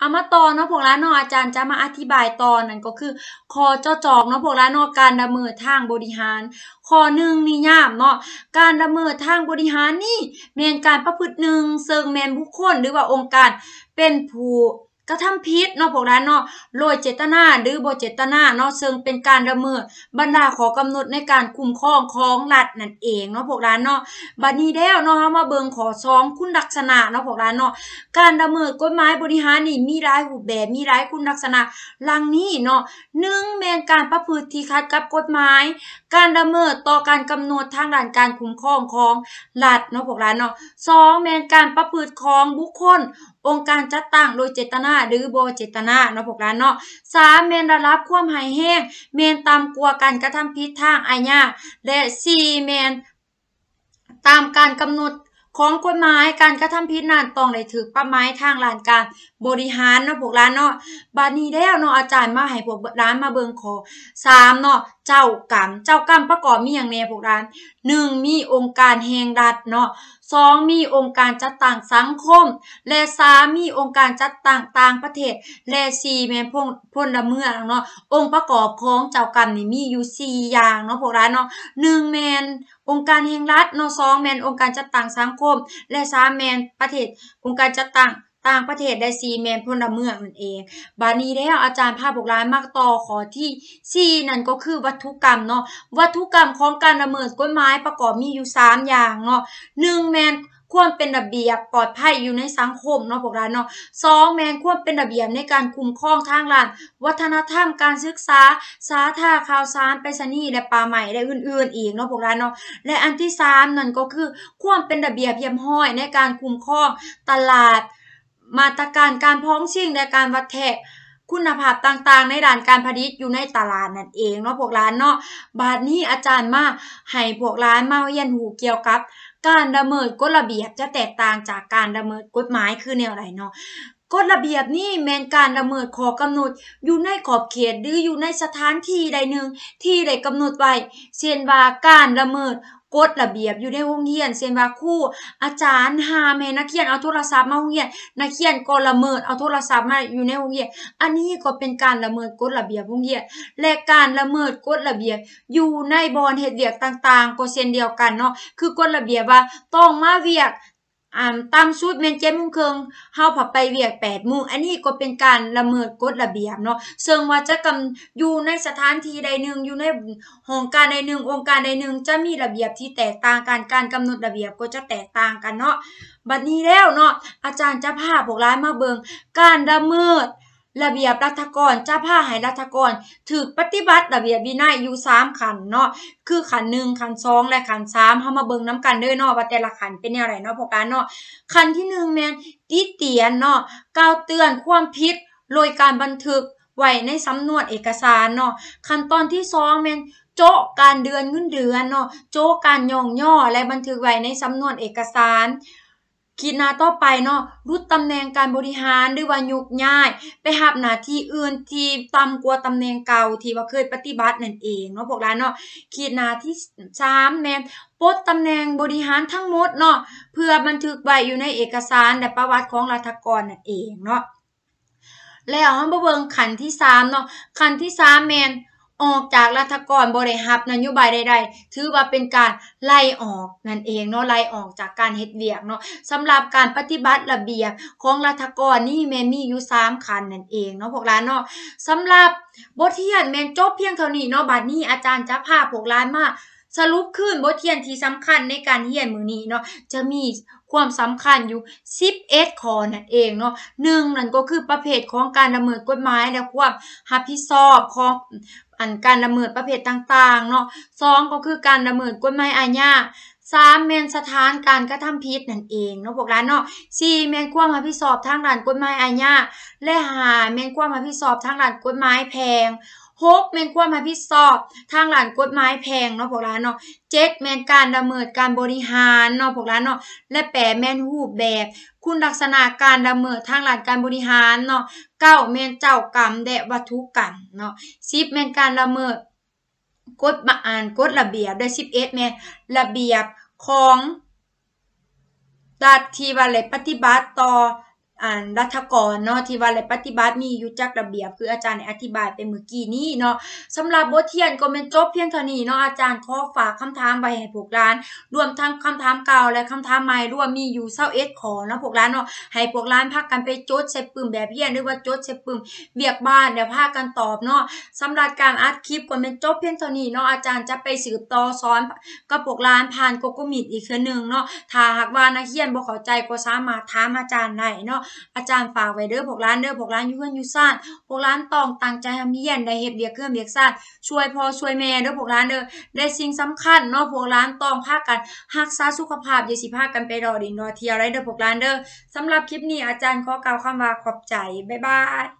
เอามาต่อเนาะพวกล้านออาจารย์จะมาอธิบายตอนนั้นก็คือคอเจ้าจอกเนาะพวกล้านอการดำเนินทางบริหารข้อหนึ่งนี่ยามเนาะการดำเนินทางบริหารนี่เมนการประพฤติหนึ่งเซิงแมนบุคคลหรือว่าองค์การเป็นผู้กระทำพผิดเนาะพวกนั้นเนาะโรยเจตนา หรือบ่เจตนาเนาะซึ่งเป็นการละเมิดบรรดาขอกำหนดในการคุ้มครองของรัฐนั่นเองเนาะพวกนั้นเนาะบัดนี้แล้วเนาะเฮามาเบิ่งขอ้องคุณลักษณะเนาะพวกนั้นเนาะการละเมิดกฎหมายบริหารนี่มีหลายรูปแบบมีหลายคุณลักษณะลังนี้เนาะงแม่การประพฤติที่ขัดกับกฎหมายการละเมิดต่อการกำหนดทางด้านการคุ้มครองของรัฐเนาะพวกนั้นเนาะงแม่การประพฤติของบุคคลองค์การจัดตั้งโดยเจตนา หรือโบเจตนาเนาะพวกร้านเนาะสามเมนระลับควมหายแห้งเมนตามกลัวการกระทำผิดทางอาญาและสี่เมนตามการกำหนดของกฎหมายการกระทำผิดนานต้องได้ถือป้าไม้ทางลานการบริหารเนาะพวกร้านเนาะบานีแล้วเนาะอาจารย์มาให้พวกร้านมาเบิงขอสามเนาะเจ้ากรรมเจ้ากรรมประกอบมีอย่างแน่พวกร้านหนึ่งมีองค์การแห่งรัฐเนาะ 2. มีองค์การจัดต่างสังคม และ 3. มีองค์การจัดต่างต่างประเทศ และ 4. แม่นพ่นลเมืองเนาะ องค์ประกอบของเจ้ากรรมนี่มีอยู่4อย่างเนาะพวกร้านเนาะ1แมนองค์การแห่งรัฐเนาะ2แมนองค์การจัดต่างสังคม และ3แมนประเทศองค์การจัดต่างต่างประเทศได้ซีเมนพลเมืองนั่นเอง บานี้แล้วอาจารย์ภาพบกร้ายมากต่อขอที่ซีนั่นก็คือวัตถุกรรมเนาะ วัตถุกรรมของการละเมิดกฎหมายประกอบมีอยู่ 3 อย่างเนาะหนึ่งแมนควรเป็นระเบียบปลอดภัยอยู่ในสังคมเนาะพวกเราเนาะสองแมนควรเป็นระเบียบในการคุ้มครองทางลานวัฒนธรรมการศึกษา สาธารข่าวสารไปสนีและป่าใหม่และอื่นๆอีกเนาะพวกเราเนาะ และอันที่สามนั่นก็คือควรเป็นระเบียบเยี่ยมห้อยในการคุ้มครองตลาดมาตรการการพ้องชิงและการวัดแทะคุณภาพต่างๆ ในด้านการผลิตอยู่ในตลาดนั่นเองเนาะพวกร้านเนาะบาทนี้อาจารย์มาให้พวกร้านมาเรียนหูเกี่ยวกับ การดำเนินกฎระเบียบจะแตกต่างจากการดำเนินกฎหมายคือแนวไหนเนาะกฎระเบียบนี้แมนการดำเนิดขอกำหนด อยู่ในขอบเขตหรืออยู่ในสถานที่ใดหนึ่งที่ได้กำหนดไว้ เช่นว่าการดำเนิดกฎระเบียบอยู่ในห้องเรียนเซนว่าครูอาจารย์ห้าม่นักเรียนเอาโทรศัพท์มาห้องเรียนนักเรียน ก็ละเมิดเอาโทรศัพท์มาอยู่ในห้องเรียนอันนี้ก็เป็นการละเมิดกฎระเบียบห้องเรียนและการละเมิดกฎระเบียบอยู่ในบอนเหตุเดียกต่างๆ ก็เช่นเดียวกันเนาะคือกฎระเบียบว่าต้องมาเวียกอ่าตามชุดเมนเจมุ่งงครงเฮาผับไปเวียกแปดมงอันนี้ก็เป็นการละเมิดกฎระเบียบเนาะเซิงว่าจะกำอยู่ในสถานที่ใดหนึ่งอยู่ในห้องการใดหนึ่งองค์การใดหนึ่งจะมีระเบียบที่แตกต่างกันการกำหนดระเบียบก็จะแตกต่างกันเนาะ บัดนี้แล้วเนาะอาจารย์จะพาพวกร้ายมาเบิงการละเมิดระเบียบรัฐกรเจ้าผ้าให้รัฐกรถือปฏิบัติระเบียบวินัยอยู่สามขันเนาะคือขันหนึ่งขันสองและขันสามเขามาเบิ่งน้ากันด้ยเนาะว่าแต่ละขันเป็น่างไรเนาะพวกกันเนาะขันที่หนึ่งแมนตีเตียนเนาะก้าวเตือนความผิดโดยการบันทึกไว้ในสำนวนเอกสารเนาะขันตอนที่สองแมนโจการเดือนเงินเดือนเนาะโจการย่องย่อและบันทึกไว้ในสำนวนเอกสารคิดหน้าต่อไปเนาะรุดตำแหน่งการบริหารด้วยวันยุกง่าย ไปหับหน้าที่อื่นที่ต่ำกว่าตำแหน่งเก่าที่ว่าเคยปฏิบัตินั่นเองเนาะพวกเราเนาะคิดหน้าที่สามแมนปลดตำแหน่งบริหารทั้งหมดเนาะเพื่อบันทึกไว้อยู่ในเอกสารและประวัติของรัฐกรนั่นเองเนาะแล้วมาเบิ่งขันที่สามเนาะขันที่สามแมนออกจากรัฐกรบริหารนโยบายใดๆ ถือว่าเป็นการไล่ออกนั่นเองเนาะไล่ออกจากการเฮ็ดเวียกเนาะสำหรับการปฏิบัติระเบียบของรัฐกรนี่แม่มีอยู่3คันนั่นเองเนาะพวกร้านเนาะสำหรับบทเรียนแม่นจบเพียงเท่านี้เนาะบัดนี้ อาจารย์จะพาพวกร้านมาสรุปขึ้นบทเรียนที่สำคัญในการเรียนมือนี้เนาะจะมีความสำคัญอยู่11ข้อนั่นเองเนาะหนึ่งนั่นก็คือประเภทของการดะเมิดกฎหมายและความรับผิดชอบของอันการละเมิดประเภทต่างๆเนาะสองก็คือการละเมิดกฎหมายอาญาสามเมนสถานการกระทำผิดนั่นเองเนาะพวกร้านเนาะสี่เมนความรับผิดชอบทางด้านกฎหมายอาญา และหาเมนความรับผิดชอบทางด้านกฎหมายแพงหกแมนควมาพิสอบทางหลานกฎหมายแพงเนาะพวกร้านเนาะเจ็ดแมนการดำเนินการบริหารเนาะพวกร้านเนาะและแปดแมนรูปแบบ คุณลักษณะการดำเนินทางหลานการบริหารเนาะเก้าแมนเจ้ากรรมแดะวัตถุกรรมเนาะสิบแมนการดำเนินกฎมาอ่านกฎระเบียบได้สิบเอ็ดแมนระเบียบของดัดทีวัาเลยปฏิบัติต่ออ่านรัฐกรเนาะที่ว่าะลรปฏิบัติมี อยู่จักระเบียบ คืออาจารย์อธิบายไปเมื่อกี้นี้เนาะสำหรับบทเรียนก็เป็นจบเพียงเท่านี้เนาะอาจารย์ขอฝากคำถามไว้ให้พวกร้านรวมทั้งคำถามเก่าและคำถาม ใหม่รวม มีอยู่เเาอสขอเนาะพวกร้านเนาะให้ พวกร้านพักกันไป จดใส่ปึ้มแบบเรียนหรือว่าจดใส่ปึ้มเบียกบ้านเดี๋ยวพากันตอบเนาะสำหรับการอัดคลิปก็เป็นจบเพียงเท่านี้เนาะอาจารย์จะไปสืบต่อสอนกับพวกร้านผ่านโกโกมิดอีกคืนหนึ่งเนาะถ้าหากว่านักเรียนบ่เข้าใจก็สามารถถามอาจารย์ได้เนาะอาจารย์ฝากไว้เด้อพวกร้านเด้อพวกร้านยู่เฮือนยู่ซ่านพวกร้านตองตังใจทำมีย็นได้เห็ดเบียกเรื่อเบียกซ่านช่วยพ่อช่วยแม่เด้อพวกร้านเด้อได้สิ่งสำคัญเนาะพวกร้านตองพากันหักซาสุขภาพเย่าสิพากันไปรอดินรอเทียยะไรเด้อพวกร้านเด้อสำหรับคลิปนี้อาจารย์ขอกล่าวคำว่าขอบใจ บ๊ายบาย